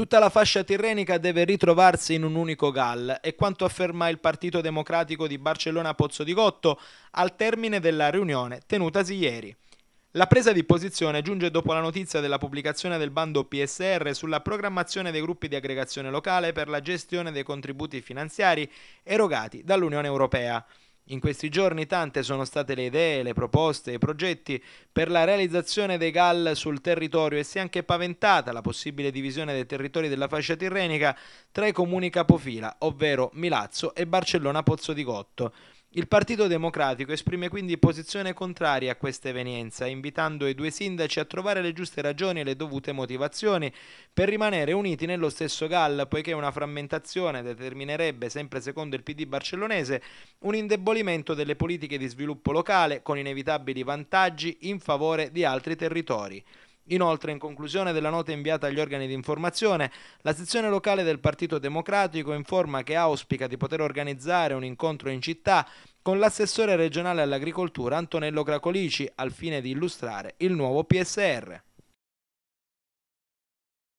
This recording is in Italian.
Tutta la fascia tirrenica deve ritrovarsi in un unico GAL, è quanto afferma il Partito Democratico di Barcellona Pozzo di Gotto al termine della riunione tenutasi ieri. La presa di posizione giunge dopo la notizia della pubblicazione del bando PSR sulla programmazione dei gruppi di aggregazione locale per la gestione dei contributi finanziari erogati dall'Unione Europea. In questi giorni tante sono state le idee, le proposte, i progetti per la realizzazione dei GAL sul territorio e si è anche paventata la possibile divisione dei territori della fascia tirrenica tra i comuni capofila, ovvero Milazzo e Barcellona Pozzo di Gotto. Il Partito Democratico esprime quindi posizione contraria a questa evenienza, invitando i due sindaci a trovare le giuste ragioni e le dovute motivazioni per rimanere uniti nello stesso GAL, poiché una frammentazione determinerebbe, sempre secondo il PD barcellonese, un indebolimento delle politiche di sviluppo locale, con inevitabili vantaggi in favore di altri territori. Inoltre, in conclusione della nota inviata agli organi di informazione, la sezione locale del Partito Democratico informa che auspica di poter organizzare un incontro in città con l'assessore regionale all'agricoltura Antonello Cracolici al fine di illustrare il nuovo PSR.